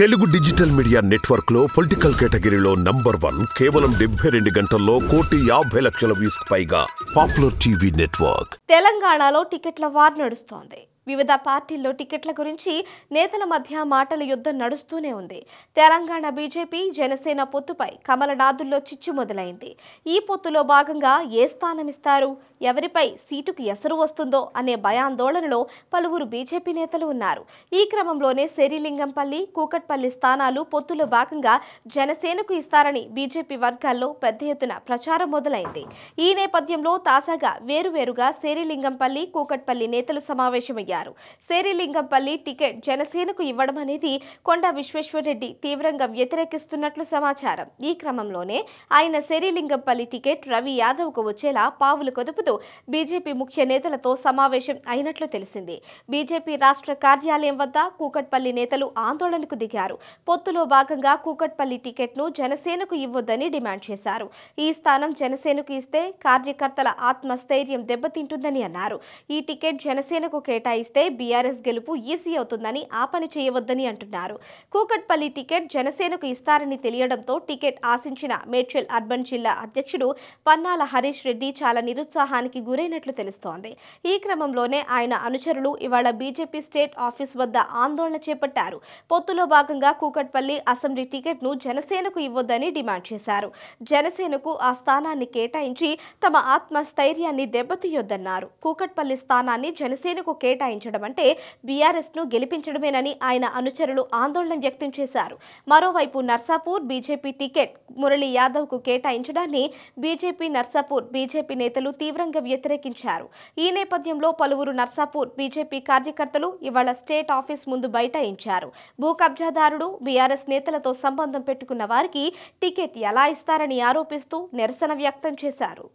Telugu digital media network లో political కేటగిరీలో number one కేవలం డెబ్బై రెండు గంటల్లో కోటి యాభై లక్షల వ్యూస్ పైగా పాపులర్ టీవీ నెట్వర్క్ తెలంగాణలో టికెట్ల వార్ నడుస్తోంది వివిధ పార్టీల్లో టికెట్ల గురించి నేతల మధ్య మాటల యుద్ధం నడుస్తూనే ఉంది తెలంగాణ బీజేపీ జనసేన పొత్తుపై కమలనాథుల్లో చిచ్చు మొదలైంది ఈ పొత్తులో భాగంగా ఏ స్థానం ఇస్తారు ఎవరిపై సీటుకు ఎసరు వస్తుందో అనే భయాందోళనలో పలువురు బీజేపీ నేతలు ఉన్నారు ఈ క్రమంలోనే శరీలింగంపల్లి కూకట్పల్లి స్థానాలు పొత్తులో భాగంగా జనసేనకు ఇస్తారని బీజేపీ వర్గాల్లో పెద్ద ఎత్తున ప్రచారం మొదలైంది ఈ నేపథ్యంలో తాజాగా వేరువేరుగా శరీలింగంపల్లి కూకట్పల్లి నేతలు సమావేశమయ్యారు తెలిపారు శేరిలింగంపల్లి టికెట్ జనసేనకు ఇవ్వడం అనేది కొండ విశ్వేశ్వరరెడ్డి తీవ్రంగా వ్యతిరేకిస్తున్నట్లు సమాచారం ఈ క్రమంలోనే ఆయన శేరిలింగంపల్లి టికెట్ రవి యాదవ్ కు వచ్చేలా పావులు కదుపుతూ బీజేపీ ముఖ్య నేతలతో సమావేశం అయినట్లు తెలిసింది బీజేపీ రాష్ట్ర కార్యాలయం వద్ద కూకట్పల్లి నేతలు ఆందోళనకు దిగారు పొత్తులో భాగంగా కూకట్పల్లి టికెట్ ను జనసేనకు ఇవ్వొద్దని డిమాండ్ చేశారు ఈ స్థానం జనసేనకు ఇస్తే కార్యకర్తల ఆత్మస్థైర్యం దెబ్బతింటుందని అన్నారు ఈ టికెట్ జనసేనకు కేటాయిస్తారు కేటాయిస్తే బీఆర్ఎస్ గెలుపు ఈజీ అవుతుందని ఆ పని చేయవద్దని అంటున్నారు కూకట్పల్లి టికెట్ జనసేనకు ఇస్తారని తెలియడంతో టికెట్ ఆశించిన మేడ్చల్ అర్బన్ జిల్లా అధ్యక్షుడు పన్నాల హరీష్ రెడ్డి చాలా నిరుత్సాహానికి గురైనట్లు తెలుస్తోంది ఈ క్రమంలోనే ఆయన అనుచరులు ఇవాళ బీజేపీ స్టేట్ ఆఫీస్ వద్ద ఆందోళన చేపట్టారు పొత్తులో భాగంగా కూకట్పల్లి అసెంబ్లీ టికెట్ను జనసేనకు ఇవ్వొద్దని డిమాండ్ చేశారు జనసేనకు ఆ స్థానాన్ని కేటాయించి తమ ఆత్మస్థైర్యాన్ని దెబ్బతీయొద్దన్నారు కూకట్పల్లి స్థానాన్ని జనసేనకు కేటాయించారు కేటాయించడం అంటే బీఆర్ఎస్ను గెలిపించడమేనని ఆయన అనుచరులు ఆందోళన వ్యక్తం చేశారు మరోవైపు నర్సాపూర్ బీజేపీ టికెట్ మురళీ యాదవ్కు కేటాయించడాన్ని బీజేపీ నర్సాపూర్ బీజేపీ నేతలు తీవ్రంగా వ్యతిరేకించారు ఈ నేపథ్యంలో పలువురు నర్సాపూర్ బీజేపీ కార్యకర్తలు ఇవాళ స్టేట్ ఆఫీస్ ముందు బైఠాయించారు భూ కబ్జాదారుడు బీఆర్ఎస్ నేతలతో సంబంధం పెట్టుకున్న వారికి టికెట్ ఎలా ఇస్తారని ఆరోపిస్తూ నిరసన వ్యక్తం చేశారు